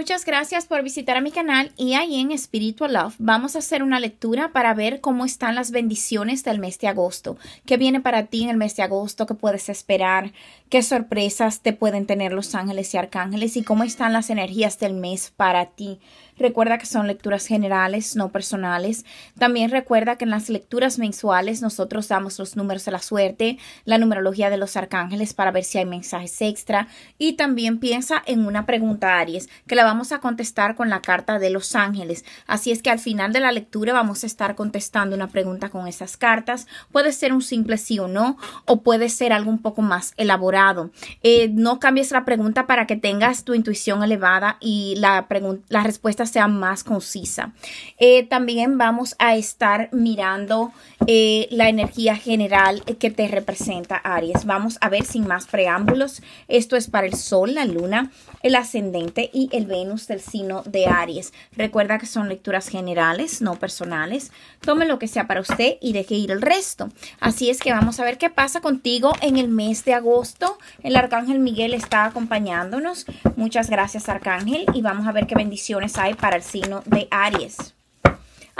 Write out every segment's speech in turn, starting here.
muchas gracias por visitar a mi canal y ahí en Spiritual Love vamos a hacer una lectura para ver cómo están las bendiciones del mes de agosto, qué viene para ti en el mes de agosto, qué puedes esperar, qué sorpresas te pueden tener los ángeles y arcángeles y cómo están las energías del mes para ti. Recuerda que son lecturas generales, no personales. También recuerda que en las lecturas mensuales nosotros damos los números de la suerte, la numerología de los arcángeles para ver si hay mensajes extra. Y también piensa en una pregunta, Aries, que la vamos a contestar con la carta de los ángeles. Así es que al final de la lectura vamos a estar contestando una pregunta con esas cartas. Puede ser un simple sí o no, o puede ser algo un poco más elaborado eh, no cambies la pregunta para que tengas tu intuición elevada y la, la respuesta sea más concisa. Eh, también vamos a estar mirando eh, la energía general que te representa Aries. Vamos a ver sin más preámbulos. Esto es para el Sol, la Luna, el Ascendente y el Venus del signo de Aries. Recuerda que son lecturas generales, no personales. Tome lo que sea para usted y deje ir el resto. Así es que vamos a ver qué pasa contigo en el mes de agosto el Arcángel Miguel está acompañándonos. Muchas gracias Arcángel y vamos a ver qué bendiciones hay para el signo de Aries.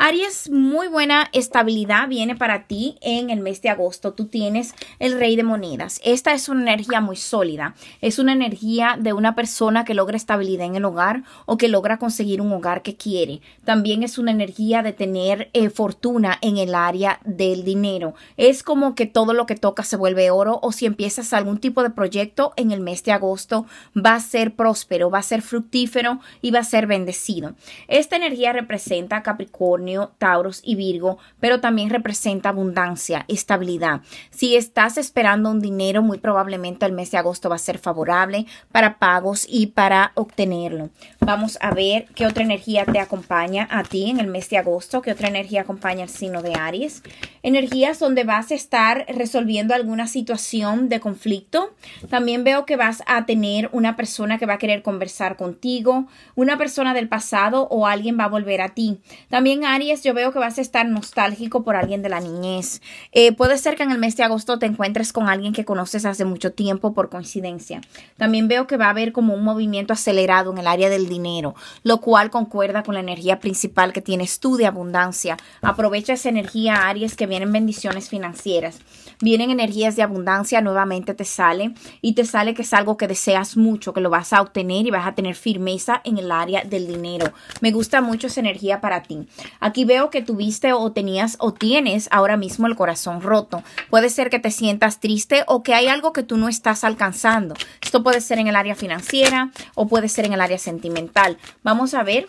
Aries, muy buena estabilidad viene para ti en el mes de agosto. Tú tienes el rey de monedas. Esta es una energía muy sólida. Es una energía de una persona que logra estabilidad en el hogar o que logra conseguir un hogar que quiere. También es una energía de tener eh, fortuna en el área del dinero. Es como que todo lo que toca se vuelve oro o si empiezas algún tipo de proyecto en el mes de agosto va a ser próspero, va a ser fructífero y va a ser bendecido. Esta energía representa Capricornio Taurus y Virgo, pero también representa abundancia, estabilidad. Si estás esperando un dinero, muy probablemente el mes de agosto va a ser favorable para pagos y para obtenerlo. Vamos a ver qué otra energía te acompaña a ti en el mes de agosto, qué otra energía acompaña al signo de Aries. Energías donde vas a estar resolviendo alguna situación de conflicto. También veo que vas a tener una persona que va a querer conversar contigo, una persona del pasado o alguien va a volver a ti. También hay Aries, yo veo que vas a estar nostálgico por alguien de la niñez. Eh, puede ser que en el mes de agosto te encuentres con alguien que conoces hace mucho tiempo por coincidencia. También veo que va a haber como un movimiento acelerado en el área del dinero, lo cual concuerda con la energía principal que tienes tú de abundancia. Aprovecha esa energía, Aries, que vienen bendiciones financieras vienen energías de abundancia, nuevamente te sale y te sale que es algo que deseas mucho, que lo vas a obtener y vas a tener firmeza en el área del dinero. Me gusta mucho esa energía para ti. Aquí veo que tuviste o tenías o tienes ahora mismo el corazón roto. Puede ser que te sientas triste o que hay algo que tú no estás alcanzando. Esto puede ser en el área financiera o puede ser en el área sentimental. Vamos a ver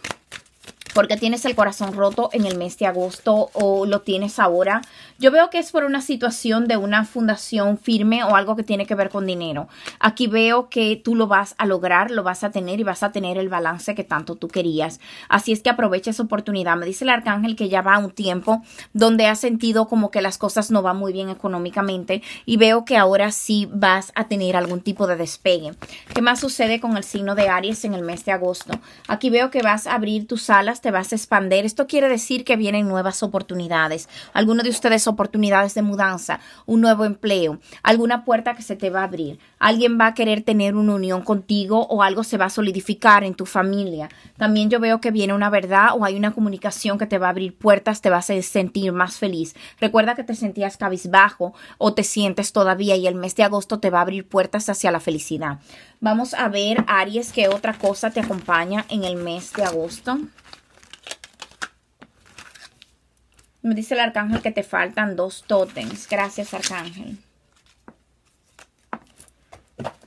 porque tienes el corazón roto en el mes de agosto o lo tienes ahora. Yo veo que es por una situación de una fundación firme o algo que tiene que ver con dinero. Aquí veo que tú lo vas a lograr, lo vas a tener y vas a tener el balance que tanto tú querías. Así es que aprovecha esa oportunidad. Me dice el arcángel que ya va un tiempo donde ha sentido como que las cosas no van muy bien económicamente y veo que ahora sí vas a tener algún tipo de despegue. ¿Qué más sucede con el signo de Aries en el mes de agosto? Aquí veo que vas a abrir tus alas te vas a expandir. Esto quiere decir que vienen nuevas oportunidades. Algunos de ustedes oportunidades de mudanza, un nuevo empleo, alguna puerta que se te va a abrir. Alguien va a querer tener una unión contigo o algo se va a solidificar en tu familia. También yo veo que viene una verdad o hay una comunicación que te va a abrir puertas, te vas a sentir más feliz. Recuerda que te sentías cabizbajo o te sientes todavía y el mes de agosto te va a abrir puertas hacia la felicidad. Vamos a ver, Aries, qué otra cosa te acompaña en el mes de agosto. Me dice el arcángel que te faltan dos tótems. Gracias, arcángel.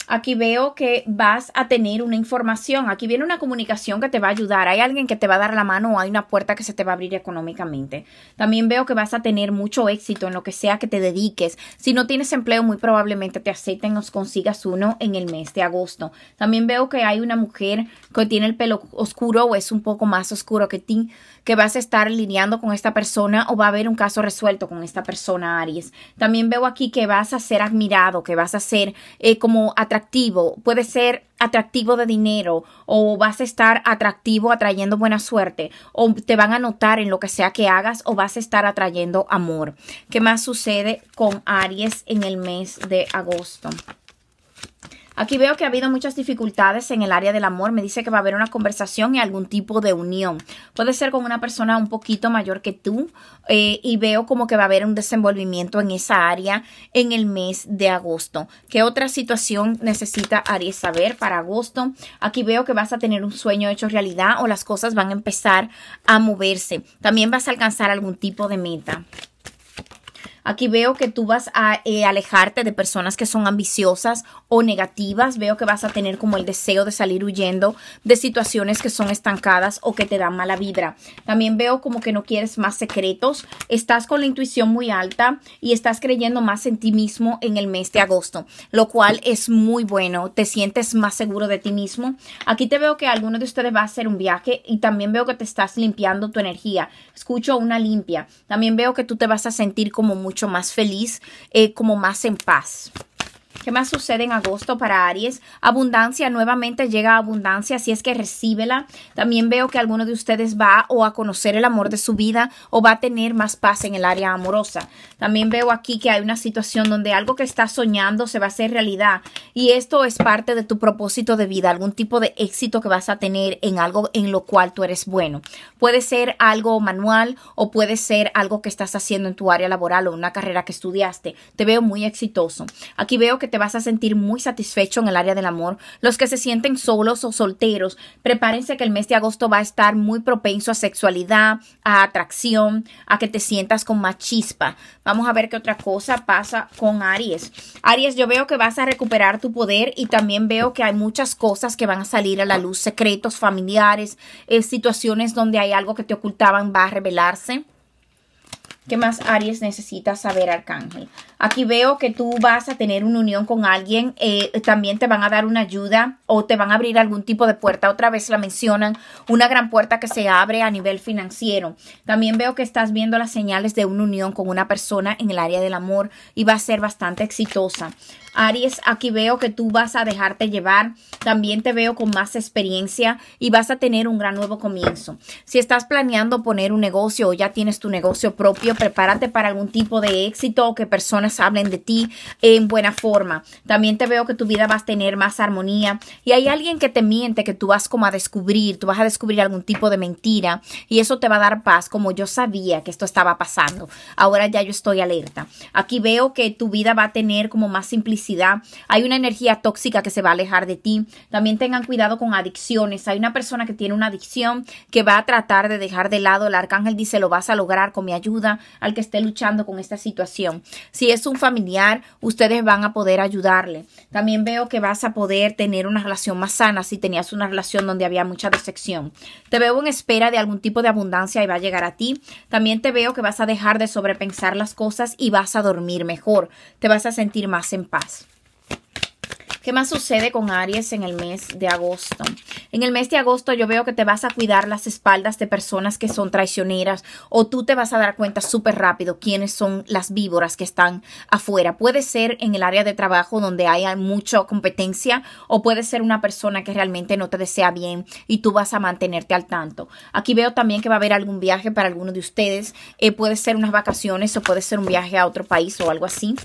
Aquí veo que vas a tener una información, aquí viene una comunicación que te va a ayudar, hay alguien que te va a dar la mano o hay una puerta que se te va a abrir económicamente. También veo que vas a tener mucho éxito en lo que sea que te dediques. Si no tienes empleo, muy probablemente te acepten o consigas uno en el mes de agosto. También veo que hay una mujer que tiene el pelo oscuro o es un poco más oscuro que ti, que vas a estar alineando con esta persona o va a haber un caso resuelto con esta persona, Aries. También veo aquí que vas a ser admirado, que vas a ser eh, como atractivo puede ser atractivo de dinero o vas a estar atractivo atrayendo buena suerte o te van a notar en lo que sea que hagas o vas a estar atrayendo amor. ¿Qué más sucede con Aries en el mes de agosto? Aquí veo que ha habido muchas dificultades en el área del amor. Me dice que va a haber una conversación y algún tipo de unión. Puede ser con una persona un poquito mayor que tú eh, y veo como que va a haber un desenvolvimiento en esa área en el mes de agosto. ¿Qué otra situación necesita Aries saber para agosto? Aquí veo que vas a tener un sueño hecho realidad o las cosas van a empezar a moverse. También vas a alcanzar algún tipo de meta. Aquí veo que tú vas a eh, alejarte de personas que son ambiciosas o negativas. Veo que vas a tener como el deseo de salir huyendo de situaciones que son estancadas o que te dan mala vibra. También veo como que no quieres más secretos. Estás con la intuición muy alta y estás creyendo más en ti mismo en el mes de agosto, lo cual es muy bueno. Te sientes más seguro de ti mismo. Aquí te veo que alguno de ustedes va a hacer un viaje y también veo que te estás limpiando tu energía. Escucho una limpia. También veo que tú te vas a sentir como muy mucho más feliz, eh, como más en paz. ¿Qué más sucede en agosto para Aries? Abundancia, nuevamente llega abundancia, si es que recíbela. También veo que alguno de ustedes va o a conocer el amor de su vida o va a tener más paz en el área amorosa. También veo aquí que hay una situación donde algo que estás soñando se va a hacer realidad y esto es parte de tu propósito de vida, algún tipo de éxito que vas a tener en algo en lo cual tú eres bueno. Puede ser algo manual o puede ser algo que estás haciendo en tu área laboral o una carrera que estudiaste. Te veo muy exitoso. Aquí veo que te vas a sentir muy satisfecho en el área del amor. Los que se sienten solos o solteros, prepárense que el mes de agosto va a estar muy propenso a sexualidad, a atracción, a que te sientas con más chispa. Vamos a ver qué otra cosa pasa con Aries. Aries, yo veo que vas a recuperar tu poder y también veo que hay muchas cosas que van a salir a la luz, secretos familiares, eh, situaciones donde hay algo que te ocultaban va a revelarse. ¿Qué más Aries necesita saber, Arcángel? Aquí veo que tú vas a tener una unión con alguien, eh, también te van a dar una ayuda o te van a abrir algún tipo de puerta. Otra vez la mencionan, una gran puerta que se abre a nivel financiero. También veo que estás viendo las señales de una unión con una persona en el área del amor y va a ser bastante exitosa. Aries, aquí veo que tú vas a dejarte llevar. También te veo con más experiencia y vas a tener un gran nuevo comienzo. Si estás planeando poner un negocio o ya tienes tu negocio propio, prepárate para algún tipo de éxito o que personas hablen de ti en buena forma. También te veo que tu vida vas a tener más armonía. Y hay alguien que te miente, que tú vas como a descubrir, tú vas a descubrir algún tipo de mentira y eso te va a dar paz, como yo sabía que esto estaba pasando. Ahora ya yo estoy alerta. Aquí veo que tu vida va a tener como más simplicidad hay una energía tóxica que se va a alejar de ti. También tengan cuidado con adicciones. Hay una persona que tiene una adicción que va a tratar de dejar de lado. El arcángel dice, lo vas a lograr con mi ayuda al que esté luchando con esta situación. Si es un familiar, ustedes van a poder ayudarle. También veo que vas a poder tener una relación más sana si tenías una relación donde había mucha decepción. Te veo en espera de algún tipo de abundancia y va a llegar a ti. También te veo que vas a dejar de sobrepensar las cosas y vas a dormir mejor. Te vas a sentir más en paz. ¿Qué más sucede con Aries en el mes de agosto? En el mes de agosto yo veo que te vas a cuidar las espaldas de personas que son traicioneras o tú te vas a dar cuenta súper rápido quiénes son las víboras que están afuera. Puede ser en el área de trabajo donde haya mucha competencia o puede ser una persona que realmente no te desea bien y tú vas a mantenerte al tanto. Aquí veo también que va a haber algún viaje para alguno de ustedes. Eh, puede ser unas vacaciones o puede ser un viaje a otro país o algo así.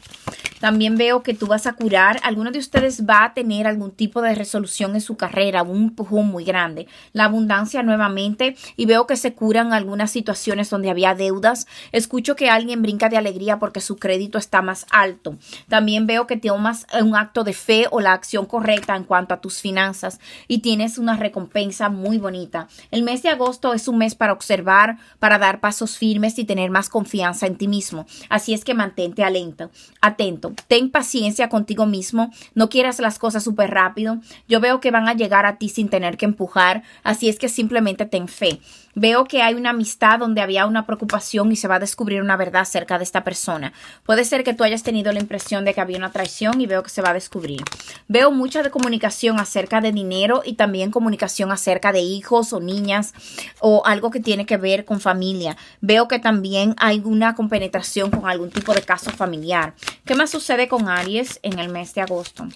También veo que tú vas a curar. Alguno de ustedes va a tener algún tipo de resolución en su carrera, un pujón muy grande. La abundancia nuevamente y veo que se curan algunas situaciones donde había deudas. Escucho que alguien brinca de alegría porque su crédito está más alto. También veo que tomas un acto de fe o la acción correcta en cuanto a tus finanzas y tienes una recompensa muy bonita. El mes de agosto es un mes para observar, para dar pasos firmes y tener más confianza en ti mismo. Así es que mantente alento, atento. Ten paciencia contigo mismo, no quieras las cosas súper rápido. Yo veo que van a llegar a ti sin tener que empujar, así es que simplemente ten fe. Veo que hay una amistad donde había una preocupación y se va a descubrir una verdad acerca de esta persona. Puede ser que tú hayas tenido la impresión de que había una traición y veo que se va a descubrir. Veo mucha comunicación acerca de dinero y también comunicación acerca de hijos o niñas o algo que tiene que ver con familia. Veo que también hay una compenetración con algún tipo de caso familiar. ¿Qué más sucede con Aries en el mes de agosto?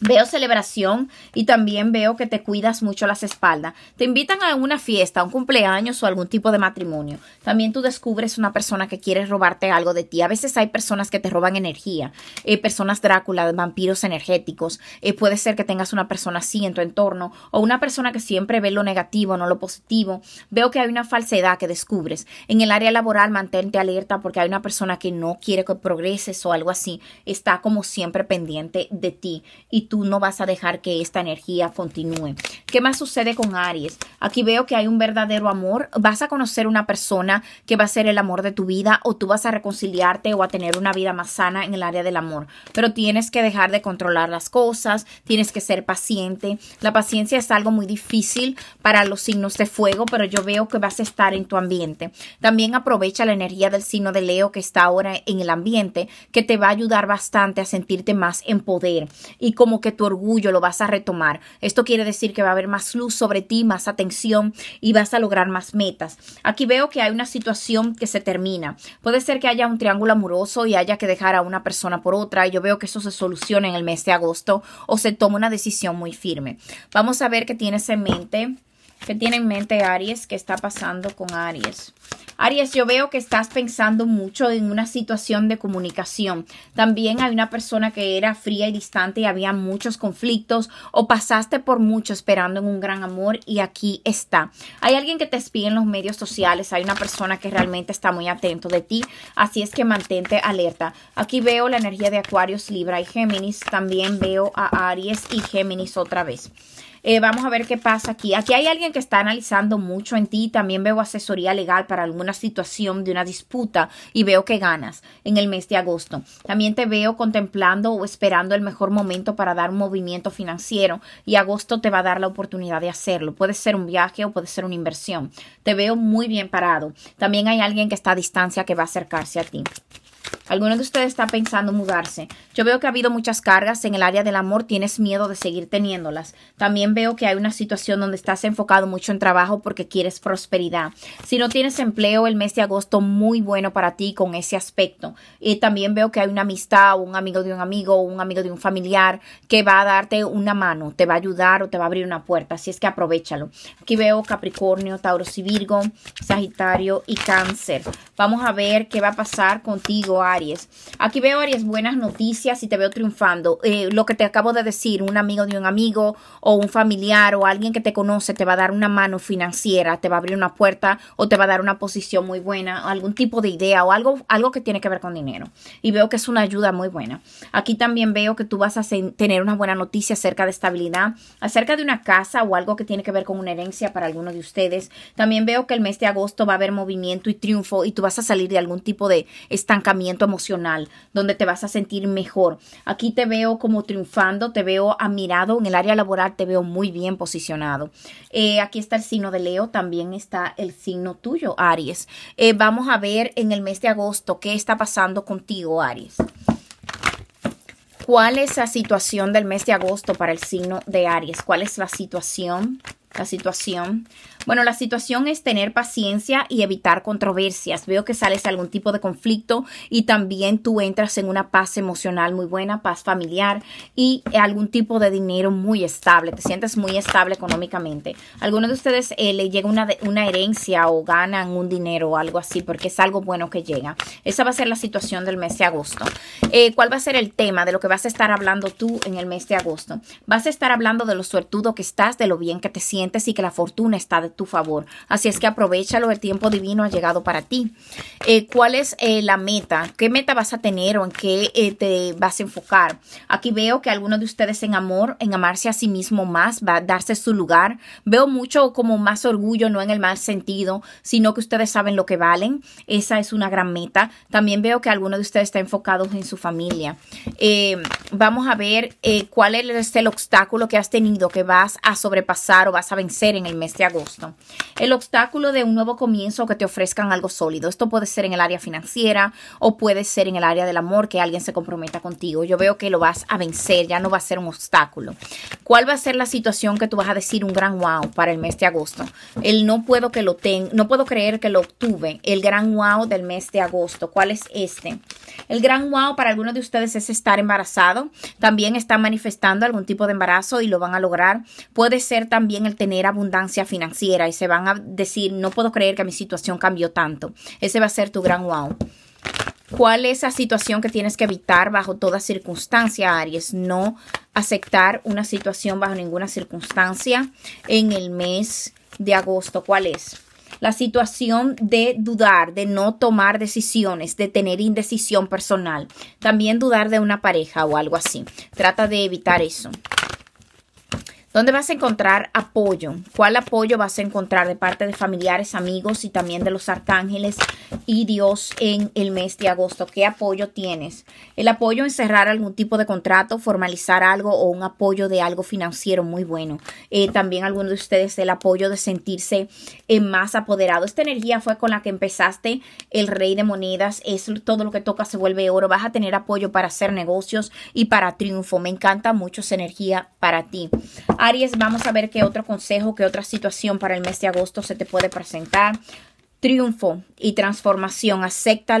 Veo celebración y también veo que te cuidas mucho las espaldas. Te invitan a una fiesta, a un cumpleaños o algún tipo de matrimonio. También tú descubres una persona que quiere robarte algo de ti. A veces hay personas que te roban energía, eh, personas Drácula, vampiros energéticos. Eh, puede ser que tengas una persona así en tu entorno o una persona que siempre ve lo negativo, no lo positivo. Veo que hay una falsedad que descubres. En el área laboral, mantente alerta porque hay una persona que no quiere que progreses o algo así. Está como siempre pendiente de ti. Y tú no vas a dejar que esta energía continúe. ¿Qué más sucede con Aries? Aquí veo que hay un verdadero amor. Vas a conocer una persona que va a ser el amor de tu vida o tú vas a reconciliarte o a tener una vida más sana en el área del amor. Pero tienes que dejar de controlar las cosas, tienes que ser paciente. La paciencia es algo muy difícil para los signos de fuego, pero yo veo que vas a estar en tu ambiente. También aprovecha la energía del signo de Leo que está ahora en el ambiente, que te va a ayudar bastante a sentirte más en poder y como que tu orgullo lo vas a retomar. Esto quiere decir que va a haber más luz sobre ti, más atención y vas a lograr más metas. Aquí veo que hay una situación que se termina. Puede ser que haya un triángulo amoroso y haya que dejar a una persona por otra. yo veo que eso se soluciona en el mes de agosto o se toma una decisión muy firme. Vamos a ver qué tienes en mente ¿Qué tiene en mente Aries? ¿Qué está pasando con Aries? Aries, yo veo que estás pensando mucho en una situación de comunicación. También hay una persona que era fría y distante y había muchos conflictos o pasaste por mucho esperando en un gran amor y aquí está. Hay alguien que te espía en los medios sociales, hay una persona que realmente está muy atento de ti, así es que mantente alerta. Aquí veo la energía de Acuarios, Libra y Géminis. También veo a Aries y Géminis otra vez. Eh, vamos a ver qué pasa aquí. Aquí hay alguien que está analizando mucho en ti. También veo asesoría legal para alguna situación de una disputa y veo que ganas en el mes de agosto. También te veo contemplando o esperando el mejor momento para dar un movimiento financiero y agosto te va a dar la oportunidad de hacerlo. Puede ser un viaje o puede ser una inversión. Te veo muy bien parado. También hay alguien que está a distancia que va a acercarse a ti alguno de ustedes está pensando mudarse. Yo veo que ha habido muchas cargas en el área del amor, tienes miedo de seguir teniéndolas. También veo que hay una situación donde estás enfocado mucho en trabajo porque quieres prosperidad. Si no tienes empleo, el mes de agosto muy bueno para ti con ese aspecto. Y también veo que hay una amistad o un amigo de un amigo o un amigo de un familiar que va a darte una mano, te va a ayudar o te va a abrir una puerta. Así es que aprovechalo. Aquí veo Capricornio, Tauro y Virgo, Sagitario y Cáncer. Vamos a ver qué va a pasar contigo. Aquí veo, Aries, buenas noticias y te veo triunfando. Eh, lo que te acabo de decir, un amigo de un amigo o un familiar o alguien que te conoce te va a dar una mano financiera, te va a abrir una puerta o te va a dar una posición muy buena, algún tipo de idea o algo, algo que tiene que ver con dinero. Y veo que es una ayuda muy buena. Aquí también veo que tú vas a tener una buena noticia acerca de estabilidad, acerca de una casa o algo que tiene que ver con una herencia para alguno de ustedes. También veo que el mes de agosto va a haber movimiento y triunfo y tú vas a salir de algún tipo de estancamiento emocional, donde te vas a sentir mejor. Aquí te veo como triunfando, te veo admirado, en el área laboral te veo muy bien posicionado. Eh, aquí está el signo de Leo, también está el signo tuyo, Aries. Eh, vamos a ver en el mes de agosto qué está pasando contigo, Aries. ¿Cuál es la situación del mes de agosto para el signo de Aries? ¿Cuál es la situación? la situación. Bueno, la situación es tener paciencia y evitar controversias. Veo que sales de algún tipo de conflicto y también tú entras en una paz emocional muy buena, paz familiar y algún tipo de dinero muy estable. Te sientes muy estable económicamente. Algunos de ustedes eh, le llega una, una herencia o ganan un dinero o algo así porque es algo bueno que llega. Esa va a ser la situación del mes de agosto. Eh, ¿Cuál va a ser el tema de lo que vas a estar hablando tú en el mes de agosto? Vas a estar hablando de lo suertudo que estás, de lo bien que te sientes y que la fortuna está de tu favor. Así es que aprovechalo, el tiempo divino ha llegado para ti. Eh, ¿Cuál es eh, la meta? ¿Qué meta vas a tener o en qué eh, te vas a enfocar? Aquí veo que algunos de ustedes en amor, en amarse a sí mismo más, va a darse su lugar. Veo mucho como más orgullo, no en el mal sentido, sino que ustedes saben lo que valen. Esa es una gran meta. También veo que alguno de ustedes está enfocados en su familia. vamos a ver cuál es el obstáculo que has tenido que vas a sobrepasar o vas a vencer en el mes de agosto. El obstáculo de un nuevo comienzo que te ofrezcan algo sólido. Esto puede ser en el área financiera o puede ser en el área del amor que alguien se comprometa contigo. Yo veo que lo vas a vencer, ya no va a ser un obstáculo. ¿Cuál va a ser la situación que tú vas a decir un gran wow para el mes de agosto? El no puedo que lo ten, no puedo creer que lo obtuve. El gran wow del mes de agosto. ¿Cuál es este? El gran wow para algunos de ustedes es estar embarazado. También están manifestando algún tipo de embarazo y lo van a lograr. Puede ser también el tener abundancia financiera y se van a decir, no puedo creer que mi situación cambió tanto. Ese va a ser tu gran wow. ¿Cuál es la situación que tienes que evitar bajo toda circunstancia, Aries? No aceptar una situación bajo ninguna circunstancia en el mes de agosto. ¿Cuál es? la situación de dudar, de no tomar decisiones, de tener indecisión personal, también dudar de una pareja o algo así. Trata de evitar eso. ¿Dónde vas a encontrar apoyo? ¿Cuál apoyo vas a encontrar de parte de familiares, amigos y también de los arcángeles y Dios en el mes de agosto? ¿Qué apoyo tienes? El apoyo en cerrar algún tipo de contrato, formalizar algo o un apoyo de algo financiero muy bueno. Eh, también algunos de ustedes el apoyo de sentirse eh, más apoderado. Esta energía fue con la que empezaste el rey de monedas. Es todo lo que toca se vuelve oro. Vas a tener apoyo para hacer negocios y para triunfo. Me encanta mucho esa energía para ti. Aries, vamos a ver qué otro consejo, qué otra situación para el mes de agosto se te puede presentar triunfo y transformación.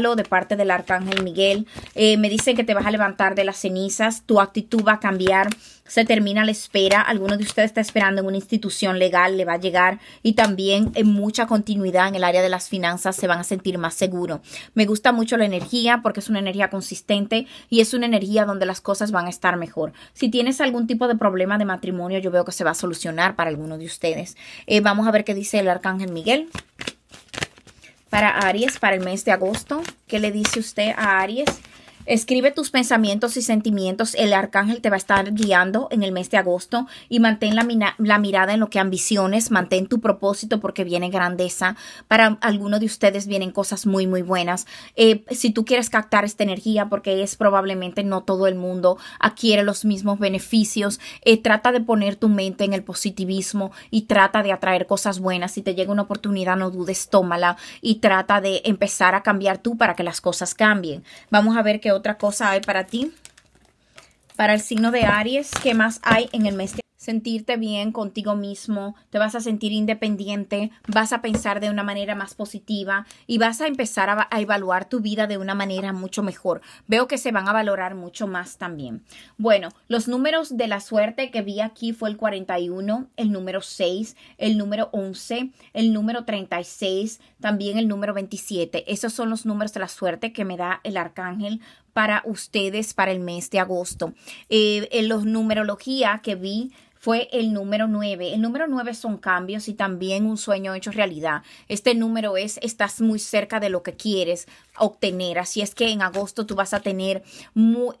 lo de parte del Arcángel Miguel. Eh, me dicen que te vas a levantar de las cenizas, tu actitud va a cambiar, se termina la espera. Alguno de ustedes está esperando en una institución legal, le va a llegar y también en eh, mucha continuidad en el área de las finanzas se van a sentir más seguros. Me gusta mucho la energía porque es una energía consistente y es una energía donde las cosas van a estar mejor. Si tienes algún tipo de problema de matrimonio, yo veo que se va a solucionar para alguno de ustedes. Eh, vamos a ver qué dice el Arcángel Miguel para Aries para el mes de agosto. ¿Qué le dice usted a Aries? Escribe tus pensamientos y sentimientos. El arcángel te va a estar guiando en el mes de agosto y mantén la, la mirada en lo que ambiciones, mantén tu propósito porque viene grandeza. Para alguno de ustedes vienen cosas muy, muy buenas. Eh, si tú quieres captar esta energía porque es probablemente no todo el mundo adquiere los mismos beneficios, eh, trata de poner tu mente en el positivismo y trata de atraer cosas buenas. Si te llega una oportunidad, no dudes, tómala y trata de empezar a cambiar tú para que las cosas cambien. Vamos a ver qué otra cosa hay para ti. Para el signo de Aries, ¿qué más hay en el mes sentirte bien contigo mismo, te vas a sentir independiente, vas a pensar de una manera más positiva y vas a empezar a, a, evaluar tu vida de una manera mucho mejor. Veo que se van a valorar mucho más también. Bueno, los números de la suerte que vi aquí fue el 41, el número 6, el número 11, el número 36, también el número 27. Esos son los números de la suerte que me da el arcángel para ustedes para el mes de agosto. Eh, en los numerología que vi fue el número 9. El número 9 son cambios y también un sueño hecho realidad. Este número es estás muy cerca de lo que quieres obtener. Así es que en agosto tú vas a tener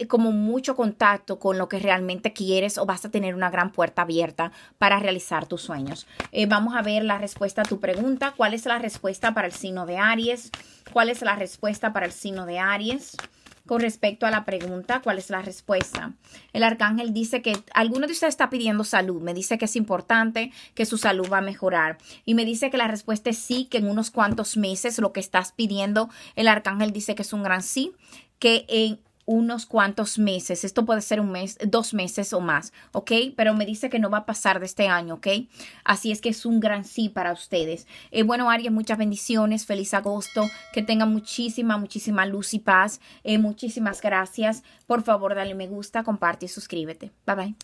como mucho contacto con lo que realmente quieres o vas a tener una gran puerta abierta para realizar tus sueños. Eh, vamos a ver la respuesta a tu pregunta. ¿Cuál es la respuesta para el signo de Aries? ¿Cuál es la respuesta para el signo de Aries? con respecto a la pregunta, ¿cuál es la respuesta? El arcángel dice que alguno de ustedes está pidiendo salud, me dice que es importante, que su salud va a mejorar y me dice que la respuesta es sí, que en unos cuantos meses lo que estás pidiendo, el arcángel dice que es un gran sí, que en, unos cuantos meses. Esto puede ser un mes, dos meses o más, ¿ok? Pero me dice que no va a pasar de este año, ¿ok? Así es que es un gran sí para ustedes. Eh, bueno, Aries, muchas bendiciones. Feliz agosto. Que tenga muchísima, muchísima luz y paz. Eh, muchísimas gracias. Por favor, dale me gusta, comparte y suscríbete. Bye bye.